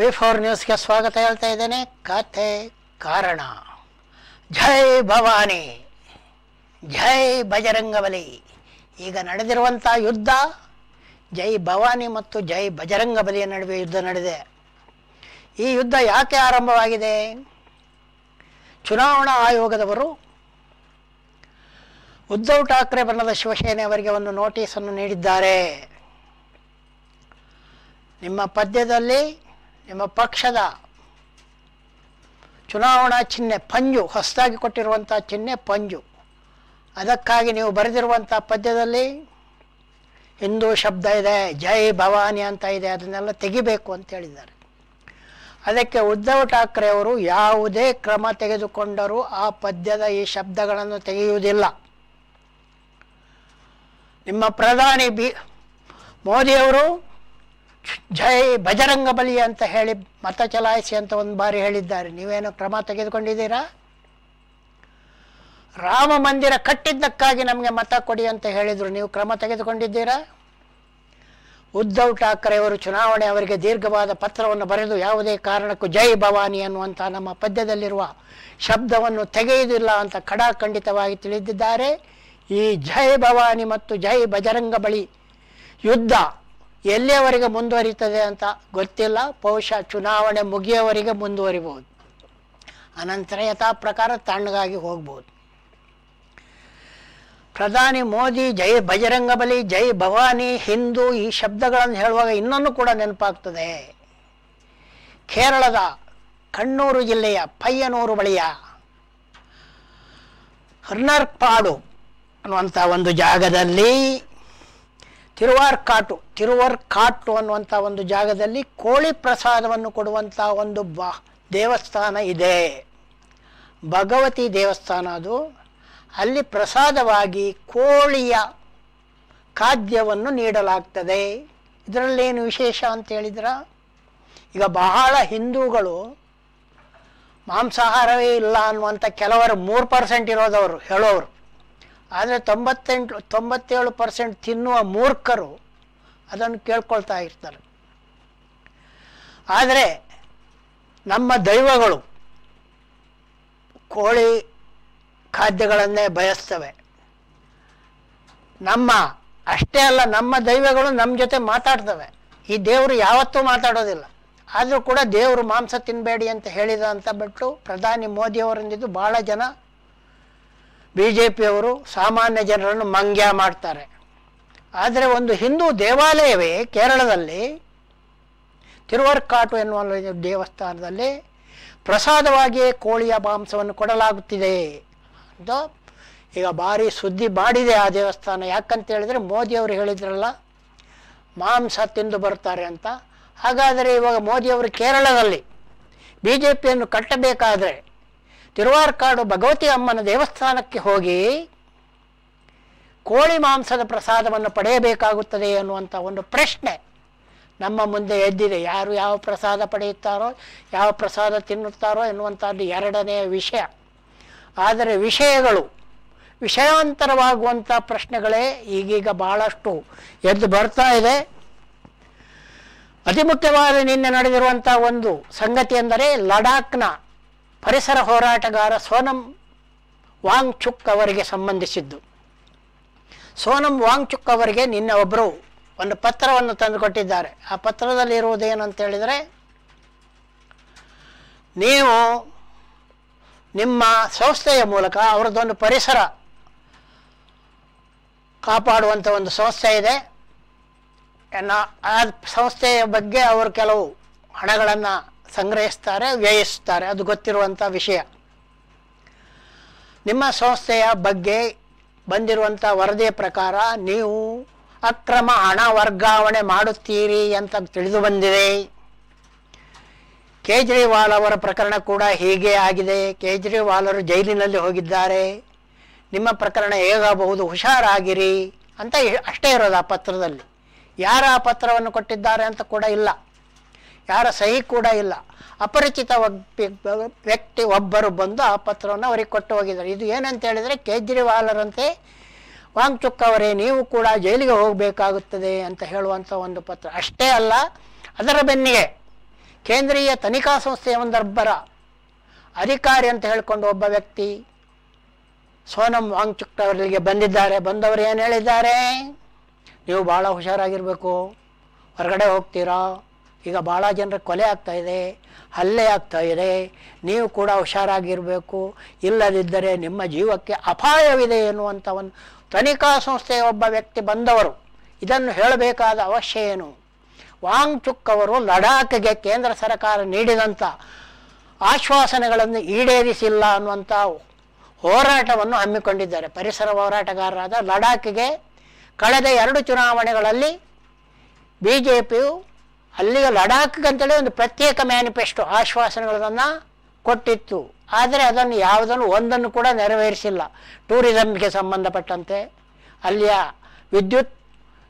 V four ನ್ಯೂಸ್ಗೆ ಸ್ವಾಗತ ಹೇಳ್ತಾ ಇದ್ದೇನೆ ಕಥೆ ಕಾರಣ ಜೈ ಭವಾನಿ ಜೈ ಬಜರಂಗಬಲಿ ಈಗ ನಡೆದಿರುವಂಥ ಯುದ್ಧ ಜೈ ಭವಾನಿ ಮತ್ತು ಜೈ ಬಜರಂಗಬಲಿಯ ನಡುವೆ ಯುದ್ಧ ನಡೆದಿದೆ ಈ ಯುದ್ಧ ಯಾಕೆ ಆರಂಭವಾಗಿದೆ ಚುನಾವಣಾ ಆಯೋಗದವರು ಉದ್ಧವ್ ಠಾಕ್ರೆ ಬಣ್ಣದ ಶಿವಸೇನೆ ಅವರಿಗೆ ಒಂದು ನೋಟಿಸನ್ನು ನೀಡಿದ್ದಾರೆ ನಿಮ್ಮ ಪದ್ಯದಲ್ಲಿ ನಿಮ್ಮ ಪಕ್ಷದ ಚುನಾವಣಾ ಚಿಹ್ನೆ ಪಂಜು ಹೊಸದಾಗಿ ಕೊಟ್ಟಿರುವಂಥ ಚಿಹ್ನೆ ಪಂಜು ಅದಕ್ಕಾಗಿ ನೀವು ಬರೆದಿರುವಂಥ ಪದ್ಯದಲ್ಲಿ ಹಿಂದೂ ಶಬ್ದ ಇದೆ ಜೈ ಭವಾನಿ ಅಂತ ಇದೆ ಅದನ್ನೆಲ್ಲ ತೆಗಿಬೇಕು ಅಂತ ಹೇಳಿದ್ದಾರೆ ಅದಕ್ಕೆ ಉದ್ಧವ್ ಠಾಕ್ರೆ ಅವರು ಯಾವುದೇ ಕ್ರಮ ತೆಗೆದುಕೊಂಡರೂ ಆ ಪದ್ಯದ ಈ ಶಬ್ದಗಳನ್ನು ತೆಗೆಯುವುದಿಲ್ಲ ನಿಮ್ಮ ಪ್ರಧಾನಿ ಬಿ ಮೋದಿಯವರು ಜೈ ಬಜರಂಗ ಬಲಿ ಅಂತ ಹೇಳಿ ಮತ ಚಲಾಯಿಸಿ ಅಂತ ಒಂದು ಬಾರಿ ಹೇಳಿದ್ದಾರೆ ನೀವೇನು ಕ್ರಮ ತೆಗೆದುಕೊಂಡಿದ್ದೀರಾ ರಾಮ ಮಂದಿರ ಕಟ್ಟಿದ್ದಕ್ಕಾಗಿ ನಮಗೆ ಮತ ಕೊಡಿ ಅಂತ ಹೇಳಿದರು ನೀವು ಕ್ರಮ ತೆಗೆದುಕೊಂಡಿದ್ದೀರಾ ಉದ್ಧವ್ ಠಾಕ್ರೆ ಅವರು ಚುನಾವಣೆ ಅವರಿಗೆ ದೀರ್ಘವಾದ ಪತ್ರವನ್ನು ಬರೆದು ಯಾವುದೇ ಕಾರಣಕ್ಕೂ ಜೈ ಭವಾನಿ ಅನ್ನುವಂಥ ನಮ್ಮ ಪದ್ಯದಲ್ಲಿರುವ ಶಬ್ದವನ್ನು ತೆಗೆಯುವುದಿಲ್ಲ ಅಂತ ಖಡಾಖಂಡಿತವಾಗಿ ತಿಳಿದಿದ್ದಾರೆ ಈ ಜೈ ಭವಾನಿ ಮತ್ತು ಜೈ ಬಜರಂಗ ಬಳಿ ಯುದ್ಧ ಎಲ್ಲಿಯವರೆಗೆ ಮುಂದುವರಿತದೆ ಅಂತ ಗೊತ್ತಿಲ್ಲ ಬಹುಶಃ ಚುನಾವಣೆ ಮುಗಿಯವರೆಗೆ ಮುಂದುವರಿಬಹುದು ಅನಂತರ ಯಥಾ ಪ್ರಕಾರ ತಣ್ಣಗಾಗಿ ಹೋಗ್ಬೋದು ಪ್ರಧಾನಿ ಮೋದಿ ಜೈ ಬಜರಂಗ ಬಲಿ ಜೈ ಭವಾನಿ ಹಿಂದೂ ಈ ಶಬ್ದಗಳನ್ನು ಹೇಳುವಾಗ ಇನ್ನೂ ಕೂಡ ನೆನಪಾಗ್ತದೆ ಕೇರಳದ ಕಣ್ಣೂರು ಜಿಲ್ಲೆಯ ಪಯ್ಯನೂರು ಬಳಿಯ ಹರ್ನರ್ಪಾಡು ಅನ್ನುವಂಥ ಒಂದು ಜಾಗದಲ್ಲಿ ಕಾಟು ತಿರುವಾರ್ ತಿರುವಾರ್ ಕಾಟು ಅನ್ನುವಂಥ ಒಂದು ಜಾಗದಲ್ಲಿ ಕೋಳಿ ಪ್ರಸಾದವನ್ನು ಕೊಡುವಂಥ ಒಂದು ಬ ದೇವಸ್ಥಾನ ಇದೆ ಭಗವತಿ ದೇವಸ್ಥಾನ ಅದು ಅಲ್ಲಿ ಪ್ರಸಾದವಾಗಿ ಕೋಳಿಯ ಖಾದ್ಯವನ್ನು ನೀಡಲಾಗ್ತದೆ ಇದರಲ್ಲೇನು ವಿಶೇಷ ಅಂತ ಹೇಳಿದ್ರ ಈಗ ಬಹಳ ಹಿಂದೂಗಳು ಮಾಂಸಾಹಾರವೇ ಇಲ್ಲ ಅನ್ನುವಂಥ ಕೆಲವರು ಮೂರು ಪರ್ಸೆಂಟ್ ಇರೋದವರು ಹೇಳೋರು ಆದರೆ ತೊಂಬತ್ತೆಂಟು ತೊಂಬತ್ತೇಳು ಪರ್ಸೆಂಟ್ ತಿನ್ನುವ ಮೂರ್ಖರು ಅದನ್ನು ಕೇಳ್ಕೊಳ್ತಾ ಇರ್ತಾರೆ ಆದರೆ ನಮ್ಮ ದೈವಗಳು ಕೋಳಿ ಖಾದ್ಯಗಳನ್ನೇ ಬಯಸ್ತವೆ ನಮ್ಮ ಅಷ್ಟೇ ಅಲ್ಲ ನಮ್ಮ ದೈವಗಳು ನಮ್ಮ ಜೊತೆ ಮಾತಾಡ್ತವೆ ಈ ದೇವರು ಯಾವತ್ತೂ ಮಾತಾಡೋದಿಲ್ಲ ಆದರೂ ಕೂಡ ದೇವರು ಮಾಂಸ ತಿನ್ನಬೇಡಿ ಅಂತ ಹೇಳಿದ ಅಂತ ಬಿಟ್ಟು ಪ್ರಧಾನಿ ಮೋದಿಯವರೊಂದಿದ್ದು ಭಾಳ ಜನ ಬಿ ಜೆ ಪಿಯವರು ಸಾಮಾನ್ಯ ಜನರನ್ನು ಮಂಗ್ಯ ಮಾಡ್ತಾರೆ ಆದರೆ ಒಂದು ಹಿಂದೂ ದೇವಾಲಯವೇ ಕೇರಳದಲ್ಲಿ ತಿರುವರ್ಕಾಟು ಎನ್ನುವ ದೇವಸ್ಥಾನದಲ್ಲಿ ಪ್ರಸಾದವಾಗಿಯೇ ಕೋಳಿಯ ಮಾಂಸವನ್ನು ಕೊಡಲಾಗುತ್ತಿದೆ ಅಂತ ಈಗ ಭಾರಿ ಸುದ್ದಿ ಮಾಡಿದೆ ಆ ದೇವಸ್ಥಾನ ಯಾಕಂತ ಹೇಳಿದರೆ ಮೋದಿಯವರು ಹೇಳಿದ್ರಲ್ಲ ಮಾಂಸ ತಿಂದು ಬರ್ತಾರೆ ಅಂತ ಹಾಗಾದರೆ ಇವಾಗ ಮೋದಿಯವರು ಕೇರಳದಲ್ಲಿ ಬಿ ಜೆ ಪಿಯನ್ನು ಕಟ್ಟಬೇಕಾದರೆ ತಿರುವಾರ್ಕಾಡು ಭಗವತಿ ಅಮ್ಮನ ದೇವಸ್ಥಾನಕ್ಕೆ ಹೋಗಿ ಕೋಳಿ ಮಾಂಸದ ಪ್ರಸಾದವನ್ನು ಪಡೆಯಬೇಕಾಗುತ್ತದೆ ಅನ್ನುವಂಥ ಒಂದು ಪ್ರಶ್ನೆ ನಮ್ಮ ಮುಂದೆ ಎದ್ದಿದೆ ಯಾರು ಯಾವ ಪ್ರಸಾದ ಪಡೆಯುತ್ತಾರೋ ಯಾವ ಪ್ರಸಾದ ತಿನ್ನುತ್ತಾರೋ ಎನ್ನುವಂಥದ್ದು ಎರಡನೆಯ ವಿಷಯ ಆದರೆ ವಿಷಯಗಳು ವಿಷಯಾಂತರವಾಗುವಂಥ ಪ್ರಶ್ನೆಗಳೇ ಈಗೀಗ ಭಾಳಷ್ಟು ಎದ್ದು ಬರ್ತಾ ಇದೆ ಅತಿ ಮುಖ್ಯವಾದ ನಿನ್ನೆ ನಡೆದಿರುವಂಥ ಒಂದು ಸಂಗತಿ ಎಂದರೆ ಲಡಾಖ್ನ ಪರಿಸರ ಹೋರಾಟಗಾರ ಸೋನಂ ವಾಂಗ್ಚುಕ್ ಅವರಿಗೆ ಸಂಬಂಧಿಸಿದ್ದು ಸೋನಂ ವಾಂಗ್ಚುಕ್ ಅವರಿಗೆ ನಿನ್ನೆ ಒಬ್ಬರು ಒಂದು ಪತ್ರವನ್ನು ತಂದುಕೊಟ್ಟಿದ್ದಾರೆ ಆ ಪತ್ರದಲ್ಲಿರುವುದೇನು ಹೇಳಿದರೆ ನೀವು ನಿಮ್ಮ ಸಂಸ್ಥೆಯ ಮೂಲಕ ಅವರದ್ದೊಂದು ಪರಿಸರ ಕಾಪಾಡುವಂಥ ಒಂದು ಸಂಸ್ಥೆ ಇದೆ ಆ ಸಂಸ್ಥೆಯ ಬಗ್ಗೆ ಅವರು ಕೆಲವು ಹಣಗಳನ್ನು ಸಂಗ್ರಹಿಸ್ತಾರೆ ವ್ಯಯಿಸ್ತಾರೆ ಅದು ಗೊತ್ತಿರುವಂಥ ವಿಷಯ ನಿಮ್ಮ ಸಂಸ್ಥೆಯ ಬಗ್ಗೆ ಬಂದಿರುವಂಥ ವರದಿಯ ಪ್ರಕಾರ ನೀವು ಅಕ್ರಮ ಹಣ ವರ್ಗಾವಣೆ ಮಾಡುತ್ತೀರಿ ಅಂತ ತಿಳಿದು ಬಂದಿದೆ ಕೇಜ್ರಿವಾಲ್ ಅವರ ಪ್ರಕರಣ ಕೂಡ ಹೀಗೆ ಆಗಿದೆ ಕೇಜ್ರಿವಾಲ್ ಅವರು ಜೈಲಿನಲ್ಲಿ ಹೋಗಿದ್ದಾರೆ ನಿಮ್ಮ ಪ್ರಕರಣ ಹೇಗಾಗಬಹುದು ಹುಷಾರಾಗಿರಿ ಅಂತ ಅಷ್ಟೇ ಇರೋದು ಆ ಪತ್ರದಲ್ಲಿ ಯಾರು ಆ ಪತ್ರವನ್ನು ಕೊಟ್ಟಿದ್ದಾರೆ ಅಂತ ಕೂಡ ಇಲ್ಲ ಯಾರ ಸಹಿ ಕೂಡ ಇಲ್ಲ ಅಪರಿಚಿತ ವ್ಯಕ್ತಿ ಒಬ್ಬರು ಬಂದು ಆ ಪತ್ರವನ್ನು ಅವರಿಗೆ ಕೊಟ್ಟು ಹೋಗಿದ್ದಾರೆ ಇದು ಏನಂತ ಹೇಳಿದರೆ ಕೇಜ್ರಿವಾಲರಂತೆ ವಾಂಗ್ಚುಕ್ ಅವರೇ ನೀವು ಕೂಡ ಜೈಲಿಗೆ ಹೋಗಬೇಕಾಗುತ್ತದೆ ಅಂತ ಹೇಳುವಂಥ ಒಂದು ಪತ್ರ ಅಷ್ಟೇ ಅಲ್ಲ ಅದರ ಬೆನ್ನಿಗೆ ಕೇಂದ್ರೀಯ ತನಿಖಾ ಸಂಸ್ಥೆಯ ಒಂದರ್ಬರ ಅಧಿಕಾರಿ ಅಂತ ಹೇಳಿಕೊಂಡು ಒಬ್ಬ ವ್ಯಕ್ತಿ ಸೋನಂ ವಾಂಗ್ಚುಕ್ ಅವರಿಗೆ ಬಂದಿದ್ದಾರೆ ಬಂದವರು ಏನು ಹೇಳಿದ್ದಾರೆ ನೀವು ಭಾಳ ಹುಷಾರಾಗಿರಬೇಕು ಹೊರಗಡೆ ಹೋಗ್ತೀರಾ ಈಗ ಭಾಳ ಜನರ ಕೊಲೆ ಆಗ್ತಾ ಇದೆ ಹಲ್ಲೆ ಆಗ್ತಾ ಇದೆ ನೀವು ಕೂಡ ಹುಷಾರಾಗಿರಬೇಕು ಇಲ್ಲದಿದ್ದರೆ ನಿಮ್ಮ ಜೀವಕ್ಕೆ ಅಪಾಯವಿದೆ ಎನ್ನುವಂಥ ಒಂದು ತನಿಖಾ ಸಂಸ್ಥೆಯ ಒಬ್ಬ ವ್ಯಕ್ತಿ ಬಂದವರು ಇದನ್ನು ಹೇಳಬೇಕಾದ ಅವಶ್ಯ ಏನು ವಾಂಗ್ ಚುಕ್ ಅವರು ಲಡಾಖ್ಗೆ ಕೇಂದ್ರ ಸರ್ಕಾರ ನೀಡಿದಂಥ ಆಶ್ವಾಸನೆಗಳನ್ನು ಈಡೇರಿಸಿಲ್ಲ ಅನ್ನುವಂಥ ಹೋರಾಟವನ್ನು ಹಮ್ಮಿಕೊಂಡಿದ್ದಾರೆ ಪರಿಸರ ಹೋರಾಟಗಾರರಾದ ಲಡಾಖ್ಗೆ ಕಳೆದ ಎರಡು ಚುನಾವಣೆಗಳಲ್ಲಿ ಬಿ ಜೆ ಪಿಯು ಅಲ್ಲಿಗೆ ಲಡಾಖ್ಗಂತೇಳಿ ಒಂದು ಪ್ರತ್ಯೇಕ ಮ್ಯಾನಿಫೆಸ್ಟೋ ಆಶ್ವಾಸನೆಗಳನ್ನು ಕೊಟ್ಟಿತ್ತು ಆದರೆ ಅದನ್ನು ಯಾವುದನ್ನು ಒಂದನ್ನು ಕೂಡ ನೆರವೇರಿಸಿಲ್ಲ ಟೂರಿಸಮ್ಗೆ ಸಂಬಂಧಪಟ್ಟಂತೆ ಅಲ್ಲಿಯ ವಿದ್ಯುತ್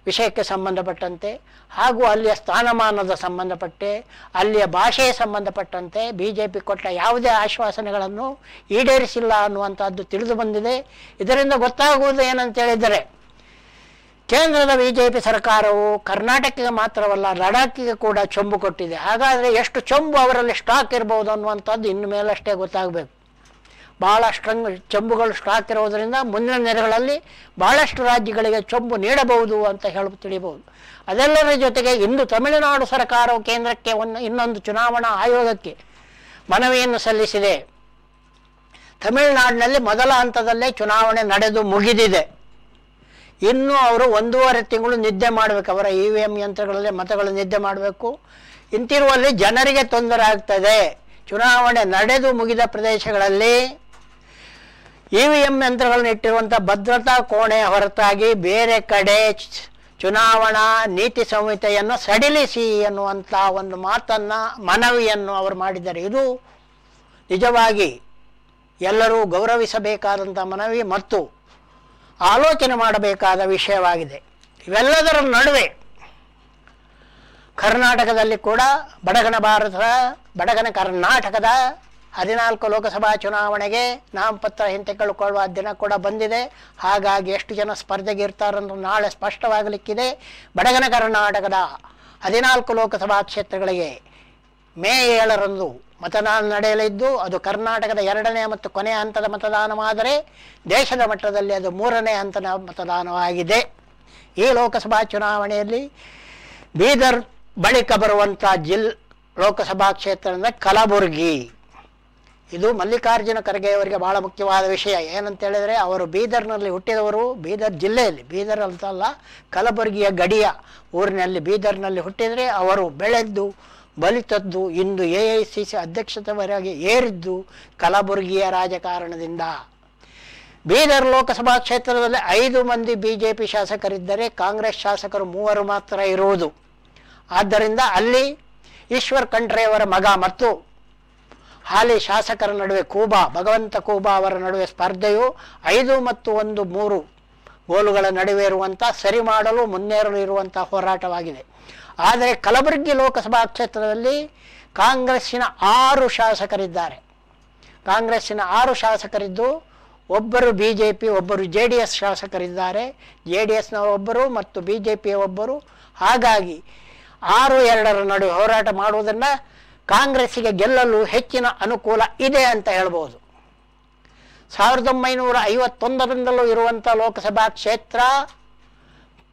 ವಿಷಯಕ್ಕೆ ಸಂಬಂಧಪಟ್ಟಂತೆ ಹಾಗೂ ಅಲ್ಲಿಯ ಸ್ಥಾನಮಾನದ ಸಂಬಂಧಪಟ್ಟೆ ಅಲ್ಲಿಯ ಭಾಷೆಯ ಸಂಬಂಧಪಟ್ಟಂತೆ ಬಿ ಜೆ ಪಿ ಕೊಟ್ಟ ಯಾವುದೇ ಆಶ್ವಾಸನೆಗಳನ್ನು ಈಡೇರಿಸಿಲ್ಲ ಅನ್ನುವಂಥದ್ದು ತಿಳಿದು ಬಂದಿದೆ ಇದರಿಂದ ಗೊತ್ತಾಗುವುದು ಏನಂತೇಳಿದರೆ ಕೇಂದ್ರದ ಬಿಜೆಪಿ ಸರ್ಕಾರವು ಕರ್ನಾಟಕಕ್ಕೆ ಮಾತ್ರವಲ್ಲ ಲಡಾಖಿಗೆ ಕೂಡ ಚೊಂಬು ಕೊಟ್ಟಿದೆ ಹಾಗಾದರೆ ಎಷ್ಟು ಚೊಂಬು ಅವರಲ್ಲಿ ಸ್ಟಾಕ್ ಇರ್ಬೋದು ಅನ್ನುವಂಥದ್ದು ಇನ್ನು ಮೇಲಷ್ಟೇ ಗೊತ್ತಾಗಬೇಕು ಭಾಳ ಚೊಂಬುಗಳು ಸ್ಟಾಕ್ ಇರೋದರಿಂದ ಮುಂದಿನ ದಿನಗಳಲ್ಲಿ ಭಾಳಷ್ಟು ರಾಜ್ಯಗಳಿಗೆ ಚೊಂಬು ನೀಡಬಹುದು ಅಂತ ಹೇಳಿ ತಿಳಿಬಹುದು ಅದೆಲ್ಲರ ಜೊತೆಗೆ ಇಂದು ತಮಿಳುನಾಡು ಸರ್ಕಾರವು ಕೇಂದ್ರಕ್ಕೆ ಒಂದು ಇನ್ನೊಂದು ಚುನಾವಣಾ ಆಯೋಗಕ್ಕೆ ಮನವಿಯನ್ನು ಸಲ್ಲಿಸಿದೆ ತಮಿಳುನಾಡಿನಲ್ಲಿ ಮೊದಲ ಹಂತದಲ್ಲೇ ಚುನಾವಣೆ ನಡೆದು ಮುಗಿದಿದೆ ಇನ್ನು ಅವರು ಒಂದೂವರೆ ತಿಂಗಳು ನಿದ್ದೆ ಮಾಡಬೇಕು ಅವರ ಇ ವಿ ಎಮ್ ಯಂತ್ರಗಳಲ್ಲಿ ಮತಗಳು ನಿದ್ದೆ ಮಾಡಬೇಕು ಇಂತಿರುವಲ್ಲಿ ಜನರಿಗೆ ತೊಂದರೆ ಆಗ್ತದೆ ಚುನಾವಣೆ ನಡೆದು ಮುಗಿದ ಪ್ರದೇಶಗಳಲ್ಲಿ ಇ ವಿ ಎಮ್ ಯಂತ್ರಗಳನ್ನು ಇಟ್ಟಿರುವಂಥ ಭದ್ರತಾ ಕೋಣೆ ಹೊರತಾಗಿ ಬೇರೆ ಕಡೆ ಚುನಾವಣಾ ನೀತಿ ಸಂಹಿತೆಯನ್ನು ಸಡಿಲಿಸಿ ಎನ್ನುವಂಥ ಒಂದು ಮಾತನ್ನು ಮನವಿಯನ್ನು ಅವರು ಮಾಡಿದ್ದಾರೆ ಇದು ನಿಜವಾಗಿ ಎಲ್ಲರೂ ಗೌರವಿಸಬೇಕಾದಂಥ ಮನವಿ ಮತ್ತು ಆಲೋಚನೆ ಮಾಡಬೇಕಾದ ವಿಷಯವಾಗಿದೆ ಇವೆಲ್ಲದರ ನಡುವೆ ಕರ್ನಾಟಕದಲ್ಲಿ ಕೂಡ ಬಡಗನ ಭಾರತ ಬಡಗನ ಕರ್ನಾಟಕದ ಹದಿನಾಲ್ಕು ಲೋಕಸಭಾ ಚುನಾವಣೆಗೆ ನಾಮಪತ್ರ ಹಿಂತೆಕೊಳ್ಳುವ ದಿನ ಕೂಡ ಬಂದಿದೆ ಹಾಗಾಗಿ ಎಷ್ಟು ಜನ ಸ್ಪರ್ಧೆಗೆ ಇರ್ತಾರಂತ ನಾಳೆ ಸ್ಪಷ್ಟವಾಗಲಿಕ್ಕಿದೆ ಬಡಗನ ಕರ್ನಾಟಕದ ಹದಿನಾಲ್ಕು ಲೋಕಸಭಾ ಕ್ಷೇತ್ರಗಳಿಗೆ ಮೇ ಏಳರಂದು ಮತದಾನ ನಡೆಯಲಿದ್ದು ಅದು ಕರ್ನಾಟಕದ ಎರಡನೇ ಮತ್ತು ಕೊನೆಯ ಹಂತದ ಮತದಾನವಾದರೆ ದೇಶದ ಮಟ್ಟದಲ್ಲಿ ಅದು ಮೂರನೇ ಹಂತದ ಮತದಾನವಾಗಿದೆ ಈ ಲೋಕಸಭಾ ಚುನಾವಣೆಯಲ್ಲಿ ಬೀದರ್ ಬಳಿಕ ಬರುವಂಥ ಜಿಲ್ ಲೋಕಸಭಾ ಕ್ಷೇತ್ರ ಅಂದರೆ ಕಲಬುರಗಿ ಇದು ಮಲ್ಲಿಕಾರ್ಜುನ ಖರ್ಗೆಯವರಿಗೆ ಅವರಿಗೆ ಭಾಳ ಮುಖ್ಯವಾದ ವಿಷಯ ಏನಂತ ಹೇಳಿದರೆ ಅವರು ಬೀದರ್ನಲ್ಲಿ ಹುಟ್ಟಿದವರು ಬೀದರ್ ಜಿಲ್ಲೆಯಲ್ಲಿ ಬೀದರ್ ಅಂತಲ್ಲ ಕಲಬುರಗಿಯ ಗಡಿಯ ಊರಿನಲ್ಲಿ ಬೀದರ್ನಲ್ಲಿ ಹುಟ್ಟಿದರೆ ಅವರು ಬೆಳೆದ್ದು ಬಲಿತದ್ದು ಇಂದು ಎ ಐ ಸಿ ಸಿ ಅಧ್ಯಕ್ಷತೆವರೆಗೆ ಏರಿದ್ದು ಕಲಬುರಗಿಯ ರಾಜಕಾರಣದಿಂದ ಬೀದರ್ ಲೋಕಸಭಾ ಕ್ಷೇತ್ರದಲ್ಲಿ ಐದು ಮಂದಿ ಬಿ ಜೆ ಪಿ ಶಾಸಕರಿದ್ದರೆ ಕಾಂಗ್ರೆಸ್ ಶಾಸಕರು ಮೂವರು ಮಾತ್ರ ಇರುವುದು ಆದ್ದರಿಂದ ಅಲ್ಲಿ ಈಶ್ವರ್ ಖಂಡ್ರೆಯವರ ಮಗ ಮತ್ತು ಹಾಲಿ ಶಾಸಕರ ನಡುವೆ ಕೂಬಾ ಭಗವಂತ ಕೂಬಾ ಅವರ ನಡುವೆ ಸ್ಪರ್ಧೆಯು ಐದು ಮತ್ತು ಒಂದು ಮೂರು ಗೋಲುಗಳ ನಡುವೆ ಇರುವಂಥ ಸರಿ ಮಾಡಲು ಮುನ್ನೇರಲು ಇರುವಂಥ ಹೋರಾಟವಾಗಿದೆ ಆದರೆ ಕಲಬುರಗಿ ಲೋಕಸಭಾ ಕ್ಷೇತ್ರದಲ್ಲಿ ಕಾಂಗ್ರೆಸ್ಸಿನ ಆರು ಶಾಸಕರಿದ್ದಾರೆ ಕಾಂಗ್ರೆಸ್ಸಿನ ಆರು ಶಾಸಕರಿದ್ದು ಒಬ್ಬರು ಬಿ ಜೆ ಪಿ ಒಬ್ಬರು ಜೆ ಡಿ ಎಸ್ ಶಾಸಕರಿದ್ದಾರೆ ಜೆ ಡಿ ಎಸ್ನ ಒಬ್ಬರು ಮತ್ತು ಬಿ ಜೆ ಪಿಯ ಒಬ್ಬರು ಹಾಗಾಗಿ ಆರು ಎರಡರ ನಡುವೆ ಹೋರಾಟ ಮಾಡುವುದನ್ನು ಕಾಂಗ್ರೆಸ್ಸಿಗೆ ಗೆಲ್ಲಲು ಹೆಚ್ಚಿನ ಅನುಕೂಲ ಇದೆ ಅಂತ ಹೇಳ್ಬೋದು ಸಾವಿರದ ಒಂಬೈನೂರ ಐವತ್ತೊಂದರಿಂದಲೂ ಇರುವಂಥ ಲೋಕಸಭಾ ಕ್ಷೇತ್ರ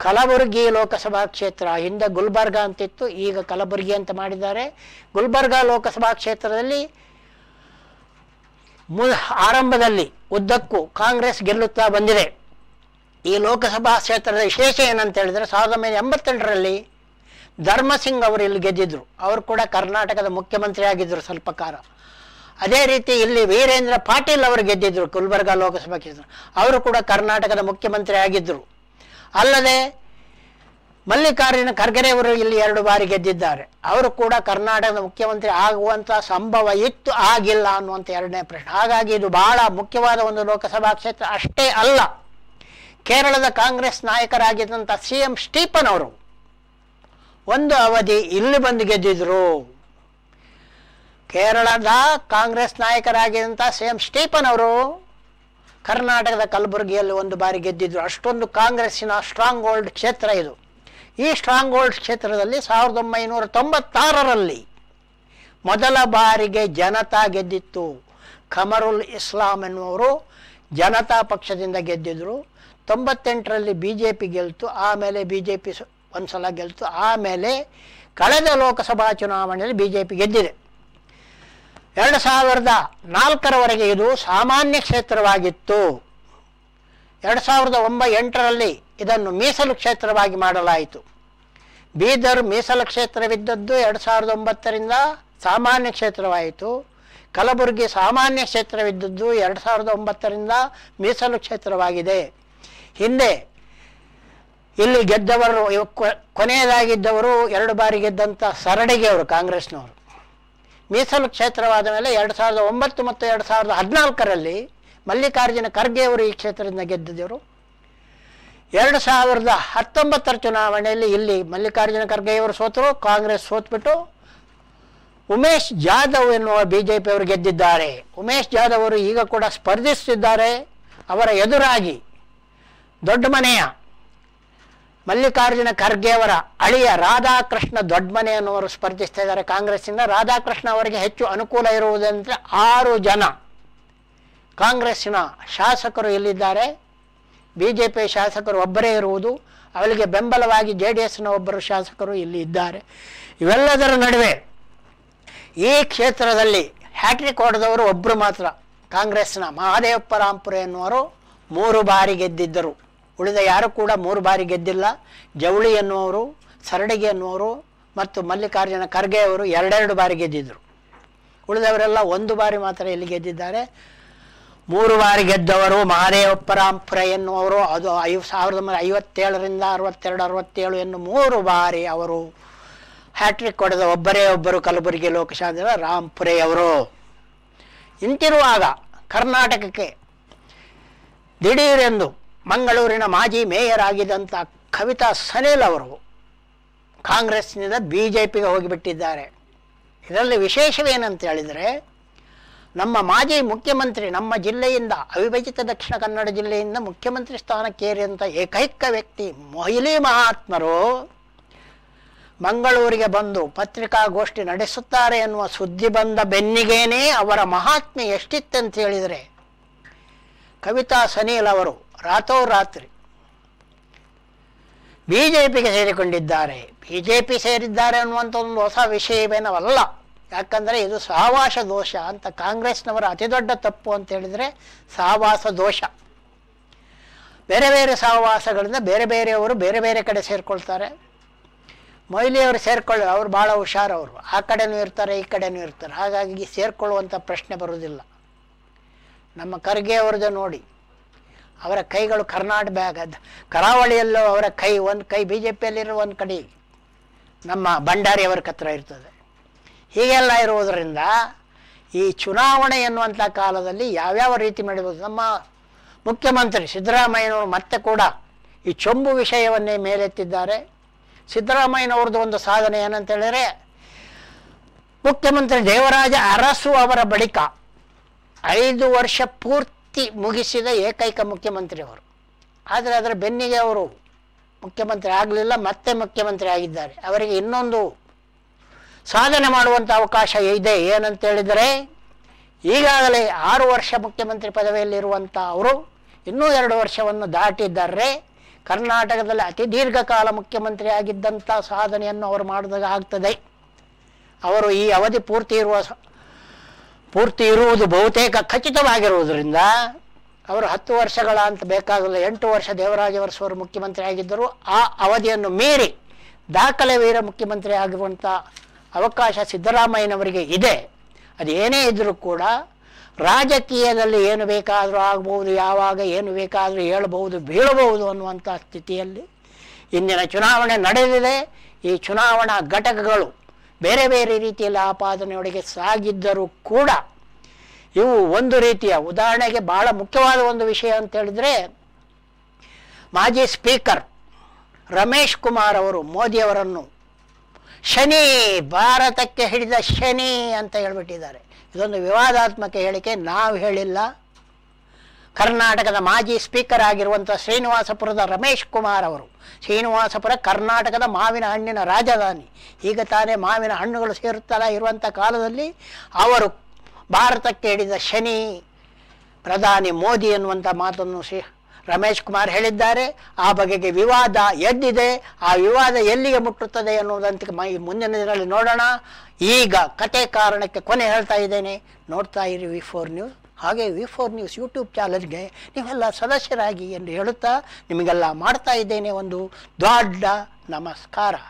ಕಲಬುರಗಿ ಲೋಕಸಭಾ ಕ್ಷೇತ್ರ ಹಿಂದೆ ಗುಲ್ಬರ್ಗ ಅಂತಿತ್ತು ಈಗ ಕಲಬುರಗಿ ಅಂತ ಮಾಡಿದ್ದಾರೆ ಗುಲ್ಬರ್ಗ ಲೋಕಸಭಾ ಕ್ಷೇತ್ರದಲ್ಲಿ ಮು ಆರಂಭದಲ್ಲಿ ಉದ್ದಕ್ಕೂ ಕಾಂಗ್ರೆಸ್ ಗೆಲ್ಲುತ್ತಾ ಬಂದಿದೆ ಈ ಲೋಕಸಭಾ ಕ್ಷೇತ್ರದ ವಿಶೇಷ ಏನಂತ ಹೇಳಿದರೆ ಸಾವಿರದ ಒಂಬೈನೂರ ಎಂಬತ್ತೆಂಟರಲ್ಲಿ ಧರ್ಮಸಿಂಗ್ ಅವರು ಇಲ್ಲಿ ಗೆದ್ದಿದ್ರು ಅವರು ಕೂಡ ಕರ್ನಾಟಕದ ಮುಖ್ಯಮಂತ್ರಿ ಆಗಿದ್ದರು ಸ್ವಲ್ಪ ಕಾಲ ಅದೇ ರೀತಿ ಇಲ್ಲಿ ವೀರೇಂದ್ರ ಪಾಟೀಲ್ ಅವರು ಗೆದ್ದಿದ್ರು ಗುಲ್ಬರ್ಗ ಲೋಕಸಭಾ ಕ್ಷೇತ್ರ ಅವರು ಕೂಡ ಕರ್ನಾಟಕದ ಮುಖ್ಯಮಂತ್ರಿ ಆಗಿದ್ದರು ಅಲ್ಲದೆ ಮಲ್ಲಿಕಾರ್ಜುನ ಅವರು ಇಲ್ಲಿ ಎರಡು ಬಾರಿ ಗೆದ್ದಿದ್ದಾರೆ ಅವರು ಕೂಡ ಕರ್ನಾಟಕದ ಮುಖ್ಯಮಂತ್ರಿ ಆಗುವಂಥ ಸಂಭವ ಇತ್ತು ಆಗಿಲ್ಲ ಅನ್ನುವಂಥ ಎರಡನೇ ಪ್ರಶ್ನೆ ಹಾಗಾಗಿ ಇದು ಬಹಳ ಮುಖ್ಯವಾದ ಒಂದು ಲೋಕಸಭಾ ಕ್ಷೇತ್ರ ಅಷ್ಟೇ ಅಲ್ಲ ಕೇರಳದ ಕಾಂಗ್ರೆಸ್ ನಾಯಕರಾಗಿದ್ದಂಥ ಸಿ ಎಂ ಸ್ಟೀಫನ್ ಅವರು ಒಂದು ಅವಧಿ ಇಲ್ಲಿ ಬಂದು ಗೆದ್ದಿದ್ರು ಕೇರಳದ ಕಾಂಗ್ರೆಸ್ ನಾಯಕರಾಗಿದ್ದಂಥ ಸಿ ಎಂ ಸ್ಟೀಫನ್ ಅವರು ಕರ್ನಾಟಕದ ಕಲಬುರಗಿಯಲ್ಲಿ ಒಂದು ಬಾರಿ ಗೆದ್ದಿದ್ರು ಅಷ್ಟೊಂದು ಕಾಂಗ್ರೆಸ್ಸಿನ ಸ್ಟ್ರಾಂಗ್ ಹೋಲ್ಡ್ ಕ್ಷೇತ್ರ ಇದು ಈ ಸ್ಟ್ರಾಂಗ್ ಹೋಲ್ಡ್ ಕ್ಷೇತ್ರದಲ್ಲಿ ಸಾವಿರದ ಒಂಬೈನೂರ ತೊಂಬತ್ತಾರರಲ್ಲಿ ಮೊದಲ ಬಾರಿಗೆ ಜನತಾ ಗೆದ್ದಿತ್ತು ಖಮರುಲ್ ಇಸ್ಲಾಂ ಎನ್ನುವರು ಜನತಾ ಪಕ್ಷದಿಂದ ಗೆದ್ದಿದ್ರು ತೊಂಬತ್ತೆಂಟರಲ್ಲಿ ಬಿ ಜೆ ಪಿ ಗೆಲ್ತು ಆಮೇಲೆ ಬಿ ಜೆ ಪಿ ಒಂದು ಸಲ ಗೆಲ್ತು ಆಮೇಲೆ ಕಳೆದ ಲೋಕಸಭಾ ಚುನಾವಣೆಯಲ್ಲಿ ಬಿ ಜೆ ಪಿ ಗೆದ್ದಿದೆ ಎರಡು ಸಾವಿರದ ನಾಲ್ಕರವರೆಗೆ ಇದು ಸಾಮಾನ್ಯ ಕ್ಷೇತ್ರವಾಗಿತ್ತು ಎರಡು ಸಾವಿರದ ಒಂಬ ಎಂಟರಲ್ಲಿ ಇದನ್ನು ಮೀಸಲು ಕ್ಷೇತ್ರವಾಗಿ ಮಾಡಲಾಯಿತು ಬೀದರ್ ಮೀಸಲು ಕ್ಷೇತ್ರವಿದ್ದದ್ದು ಎರಡು ಸಾವಿರದ ಒಂಬತ್ತರಿಂದ ಸಾಮಾನ್ಯ ಕ್ಷೇತ್ರವಾಯಿತು ಕಲಬುರಗಿ ಸಾಮಾನ್ಯ ಕ್ಷೇತ್ರವಿದ್ದದ್ದು ಎರಡು ಸಾವಿರದ ಒಂಬತ್ತರಿಂದ ಮೀಸಲು ಕ್ಷೇತ್ರವಾಗಿದೆ ಹಿಂದೆ ಇಲ್ಲಿ ಗೆದ್ದವರು ಕೊನೆಯದಾಗಿದ್ದವರು ಎರಡು ಬಾರಿ ಗೆದ್ದಂಥ ಸರಡಿಗೆಯವರು ಕಾಂಗ್ರೆಸ್ನವರು ಮೀಸಲು ಕ್ಷೇತ್ರವಾದ ಮೇಲೆ ಎರಡು ಸಾವಿರದ ಒಂಬತ್ತು ಮತ್ತು ಎರಡು ಸಾವಿರದ ಹದಿನಾಲ್ಕರಲ್ಲಿ ಮಲ್ಲಿಕಾರ್ಜುನ ಖರ್ಗೆ ಅವರು ಈ ಕ್ಷೇತ್ರದಿಂದ ಗೆದ್ದಿದ್ದರು ಎರಡು ಸಾವಿರದ ಹತ್ತೊಂಬತ್ತರ ಚುನಾವಣೆಯಲ್ಲಿ ಇಲ್ಲಿ ಮಲ್ಲಿಕಾರ್ಜುನ ಖರ್ಗೆಯವರು ಸೋತರು ಕಾಂಗ್ರೆಸ್ ಸೋತ್ಬಿಟ್ಟು ಉಮೇಶ್ ಜಾಧವ್ ಎನ್ನುವ ಬಿ ಜೆ ಪಿಯವರು ಗೆದ್ದಿದ್ದಾರೆ ಉಮೇಶ್ ಜಾಧವ್ ಅವರು ಈಗ ಕೂಡ ಸ್ಪರ್ಧಿಸುತ್ತಿದ್ದಾರೆ ಅವರ ಎದುರಾಗಿ ದೊಡ್ಡ ಮನೆಯ ಮಲ್ಲಿಕಾರ್ಜುನ ಖರ್ಗೆ ಅವರ ಅಳಿಯ ರಾಧಾಕೃಷ್ಣ ಅನ್ನುವರು ಸ್ಪರ್ಧಿಸ್ತಾ ಇದ್ದಾರೆ ಕಾಂಗ್ರೆಸ್ಸಿಂದ ರಾಧಾಕೃಷ್ಣ ಅವರಿಗೆ ಹೆಚ್ಚು ಅನುಕೂಲ ಇರುವುದಂದರೆ ಆರು ಜನ ಕಾಂಗ್ರೆಸ್ಸಿನ ಶಾಸಕರು ಇಲ್ಲಿದ್ದಾರೆ ಬಿ ಜೆ ಪಿ ಶಾಸಕರು ಒಬ್ಬರೇ ಇರುವುದು ಅವರಿಗೆ ಬೆಂಬಲವಾಗಿ ಜೆ ಡಿ ಎಸ್ನ ಒಬ್ಬರು ಶಾಸಕರು ಇಲ್ಲಿ ಇದ್ದಾರೆ ಇವೆಲ್ಲದರ ನಡುವೆ ಈ ಕ್ಷೇತ್ರದಲ್ಲಿ ಹ್ಯಾಟ್ರಿಕ್ ಹೊಡೆದವರು ಒಬ್ಬರು ಮಾತ್ರ ಕಾಂಗ್ರೆಸ್ನ ಮಹಾದೇವಪ್ಪ ರಾಂಪುರೆ ಎನ್ನುವರು ಮೂರು ಬಾರಿ ಗೆದ್ದಿದ್ದರು ಉಳಿದ ಯಾರು ಕೂಡ ಮೂರು ಬಾರಿ ಗೆದ್ದಿಲ್ಲ ಜವಳಿ ಎನ್ನುವರು ಸರಡಿಗೆ ಎನ್ನುವರು ಮತ್ತು ಮಲ್ಲಿಕಾರ್ಜುನ ಖರ್ಗೆ ಅವರು ಎರಡೆರಡು ಬಾರಿ ಗೆದ್ದಿದ್ದರು ಉಳಿದವರೆಲ್ಲ ಒಂದು ಬಾರಿ ಮಾತ್ರ ಇಲ್ಲಿ ಗೆದ್ದಿದ್ದಾರೆ ಮೂರು ಬಾರಿ ಗೆದ್ದವರು ಮಹಾದೇವಪ್ಪರಾಂಪುರ ಎನ್ನುವರು ಅದು ಐ ಸಾವಿರದ ಒಂಬೈನೂರ ಐವತ್ತೇಳರಿಂದ ಅರವತ್ತೆರಡು ಅರವತ್ತೇಳು ಎನ್ನು ಮೂರು ಬಾರಿ ಅವರು ಹ್ಯಾಟ್ರಿಕ್ ಹೊಡೆದ ಒಬ್ಬರೇ ಒಬ್ಬರು ಕಲಬುರಗಿ ಲೋಕಸಭೆ ರಾಂಪುರೆಯವರು ಇಂತಿರುವಾಗ ಕರ್ನಾಟಕಕ್ಕೆ ದಿಢೀರೆಂದು ಮಂಗಳೂರಿನ ಮಾಜಿ ಮೇಯರ್ ಆಗಿದ್ದಂಥ ಕವಿತಾ ಸನೇಲ್ ಅವರು ಕಾಂಗ್ರೆಸ್ನಿಂದ ಬಿ ಜೆ ಪಿಗೆ ಹೋಗಿಬಿಟ್ಟಿದ್ದಾರೆ ಇದರಲ್ಲಿ ವಿಶೇಷವೇನಂತ ಹೇಳಿದರೆ ನಮ್ಮ ಮಾಜಿ ಮುಖ್ಯಮಂತ್ರಿ ನಮ್ಮ ಜಿಲ್ಲೆಯಿಂದ ಅವಿಭಜಿತ ದಕ್ಷಿಣ ಕನ್ನಡ ಜಿಲ್ಲೆಯಿಂದ ಮುಖ್ಯಮಂತ್ರಿ ಸ್ಥಾನಕ್ಕೇರಿದಂಥ ಏಕೈಕ ವ್ಯಕ್ತಿ ಮೊಹಿಲಿ ಮಹಾತ್ಮರು ಮಂಗಳೂರಿಗೆ ಬಂದು ಪತ್ರಿಕಾಗೋಷ್ಠಿ ನಡೆಸುತ್ತಾರೆ ಎನ್ನುವ ಸುದ್ದಿ ಬಂದ ಬೆನ್ನಿಗೇನೆ ಅವರ ಮಹಾತ್ಮೆ ಎಷ್ಟಿತ್ತಂತ ಹೇಳಿದರೆ ಕವಿತಾ ಸನೀಲ್ ಅವರು ರಾತ್ರಿ ಬಿ ಜೆ ಪಿಗೆ ಸೇರಿಕೊಂಡಿದ್ದಾರೆ ಬಿ ಜೆ ಪಿ ಸೇರಿದ್ದಾರೆ ಅನ್ನುವಂಥ ಒಂದು ಹೊಸ ವಿಷಯವೇನವಲ್ಲ ಯಾಕಂದರೆ ಇದು ಸಹವಾಸ ದೋಷ ಅಂತ ಕಾಂಗ್ರೆಸ್ನವರ ಅತಿದೊಡ್ಡ ತಪ್ಪು ಅಂತ ಹೇಳಿದರೆ ಸಹವಾಸ ದೋಷ ಬೇರೆ ಬೇರೆ ಸಹವಾಸಗಳಿಂದ ಬೇರೆ ಬೇರೆಯವರು ಬೇರೆ ಬೇರೆ ಕಡೆ ಸೇರಿಕೊಳ್ತಾರೆ ಮೊಯ್ಲಿಯವರು ಸೇರಿಕೊಳ್ಳೋ ಅವ್ರು ಭಾಳ ಹುಷಾರವರು ಆ ಕಡೆನೂ ಇರ್ತಾರೆ ಈ ಕಡೆನೂ ಇರ್ತಾರೆ ಹಾಗಾಗಿ ಸೇರಿಕೊಳ್ಳುವಂಥ ಪ್ರಶ್ನೆ ಬರುವುದಿಲ್ಲ ನಮ್ಮ ಖರ್ಗೆ ಅವ್ರದ್ದು ನೋಡಿ ಅವರ ಕೈಗಳು ಕರ್ನಾಟಕ ಬ್ಯಾಗ್ ಕರಾವಳಿಯಲ್ಲೂ ಅವರ ಕೈ ಒಂದು ಕೈ ಬಿ ಜೆ ಪಿಯಲ್ಲಿರೋ ಒಂದು ಕಡೆ ನಮ್ಮ ಭಂಡಾರಿ ಅವರ ಹತ್ರ ಇರ್ತದೆ ಹೀಗೆಲ್ಲ ಇರುವುದರಿಂದ ಈ ಚುನಾವಣೆ ಎನ್ನುವಂಥ ಕಾಲದಲ್ಲಿ ಯಾವ್ಯಾವ ರೀತಿ ಮಾಡಬಹುದು ನಮ್ಮ ಮುಖ್ಯಮಂತ್ರಿ ಸಿದ್ದರಾಮಯ್ಯನವರು ಮತ್ತೆ ಕೂಡ ಈ ಚೊಂಬು ವಿಷಯವನ್ನೇ ಮೇಲೆತ್ತಿದ್ದಾರೆ ಸಿದ್ದರಾಮಯ್ಯನವ್ರದ್ದು ಒಂದು ಸಾಧನೆ ಏನಂತ ಹೇಳಿದರೆ ಮುಖ್ಯಮಂತ್ರಿ ದೇವರಾಜ ಅರಸು ಅವರ ಬಳಿಕ ಐದು ವರ್ಷ ಪೂರ್ತಿ ಮುಗಿಸಿದ ಏಕೈಕ ಮುಖ್ಯಮಂತ್ರಿ ಅವರು ಆದರೆ ಅದರ ಬೆನ್ನಿಗೆ ಅವರು ಮುಖ್ಯಮಂತ್ರಿ ಆಗಲಿಲ್ಲ ಮತ್ತೆ ಮುಖ್ಯಮಂತ್ರಿ ಆಗಿದ್ದಾರೆ ಅವರಿಗೆ ಇನ್ನೊಂದು ಸಾಧನೆ ಮಾಡುವಂಥ ಅವಕಾಶ ಇದೆ ಏನಂತ ಹೇಳಿದರೆ ಈಗಾಗಲೇ ಆರು ವರ್ಷ ಮುಖ್ಯಮಂತ್ರಿ ಪದವಿಯಲ್ಲಿರುವಂಥ ಅವರು ಇನ್ನೂ ಎರಡು ವರ್ಷವನ್ನು ದಾಟಿದ್ದಾರೆ ಕರ್ನಾಟಕದಲ್ಲಿ ಅತಿ ದೀರ್ಘಕಾಲ ಮುಖ್ಯಮಂತ್ರಿ ಆಗಿದ್ದಂಥ ಸಾಧನೆಯನ್ನು ಅವರು ಮಾಡಿದಾಗ ಆಗ್ತದೆ ಅವರು ಈ ಅವಧಿ ಪೂರ್ತಿ ಇರುವ ಪೂರ್ತಿ ಇರುವುದು ಬಹುತೇಕ ಖಚಿತವಾಗಿರುವುದರಿಂದ ಅವರು ಹತ್ತು ವರ್ಷಗಳ ಅಂತ ಬೇಕಾಗಲ್ಲ ಎಂಟು ವರ್ಷ ದೇವರಾಜ ಸವರು ಮುಖ್ಯಮಂತ್ರಿ ಆಗಿದ್ದರು ಆ ಅವಧಿಯನ್ನು ಮೀರಿ ದಾಖಲೆ ವೀರ ಮುಖ್ಯಮಂತ್ರಿ ಆಗುವಂಥ ಅವಕಾಶ ಸಿದ್ದರಾಮಯ್ಯನವರಿಗೆ ಇದೆ ಅದೇನೇ ಇದ್ದರೂ ಕೂಡ ರಾಜಕೀಯದಲ್ಲಿ ಏನು ಬೇಕಾದರೂ ಆಗಬಹುದು ಯಾವಾಗ ಏನು ಬೇಕಾದರೂ ಹೇಳಬಹುದು ಬೀಳಬಹುದು ಅನ್ನುವಂಥ ಸ್ಥಿತಿಯಲ್ಲಿ ಇಂದಿನ ಚುನಾವಣೆ ನಡೆದಿದೆ ಈ ಚುನಾವಣಾ ಘಟಕಗಳು ಬೇರೆ ಬೇರೆ ರೀತಿಯಲ್ಲಿ ಆಪಾದನೆಯೊಳಗೆ ಸಾಗಿದ್ದರೂ ಕೂಡ ಇವು ಒಂದು ರೀತಿಯ ಉದಾಹರಣೆಗೆ ಭಾಳ ಮುಖ್ಯವಾದ ಒಂದು ವಿಷಯ ಅಂತ ಹೇಳಿದ್ರೆ ಮಾಜಿ ಸ್ಪೀಕರ್ ರಮೇಶ್ ಕುಮಾರ್ ಅವರು ಮೋದಿಯವರನ್ನು ಶನಿ ಭಾರತಕ್ಕೆ ಹಿಡಿದ ಶನಿ ಅಂತ ಹೇಳ್ಬಿಟ್ಟಿದ್ದಾರೆ ಇದೊಂದು ವಿವಾದಾತ್ಮಕ ಹೇಳಿಕೆ ನಾವು ಹೇಳಿಲ್ಲ ಕರ್ನಾಟಕದ ಮಾಜಿ ಸ್ಪೀಕರ್ ಆಗಿರುವಂಥ ಶ್ರೀನಿವಾಸಪುರದ ರಮೇಶ್ ಕುಮಾರ್ ಅವರು ಶ್ರೀನಿವಾಸಪುರ ಕರ್ನಾಟಕದ ಮಾವಿನ ಹಣ್ಣಿನ ರಾಜಧಾನಿ ಈಗ ತಾನೇ ಮಾವಿನ ಹಣ್ಣುಗಳು ಸೇರುತ್ತಾ ಇರುವಂಥ ಕಾಲದಲ್ಲಿ ಅವರು ಭಾರತಕ್ಕೆ ಹಿಡಿದ ಶನಿ ಪ್ರಧಾನಿ ಮೋದಿ ಎನ್ನುವಂಥ ಮಾತನ್ನು ಶ್ರೀ ರಮೇಶ್ ಕುಮಾರ್ ಹೇಳಿದ್ದಾರೆ ಆ ಬಗೆಗೆ ವಿವಾದ ಎದ್ದಿದೆ ಆ ವಿವಾದ ಎಲ್ಲಿಗೆ ಮುಟ್ಟುತ್ತದೆ ಅನ್ನುವುದಂತ ಮೈ ಮುಂದಿನ ದಿನಗಳಲ್ಲಿ ನೋಡೋಣ ಈಗ ಕತೆ ಕಾರಣಕ್ಕೆ ಕೊನೆ ಹೇಳ್ತಾ ಇದ್ದೇನೆ ನೋಡ್ತಾ ಇರಿ ವಿ ಫೋರ್ ನ್ಯೂಸ್ ಹಾಗೆ ವಿ ಫೋರ್ ನ್ಯೂಸ್ ಯೂಟ್ಯೂಬ್ ಚಾನಲ್ಗೆ ನೀವೆಲ್ಲ ಸದಸ್ಯರಾಗಿ ಎಂದು ಹೇಳುತ್ತಾ ನಿಮಗೆಲ್ಲ ಮಾಡ್ತಾ ಇದ್ದೇನೆ ಒಂದು ದೊಡ್ಡ ನಮಸ್ಕಾರ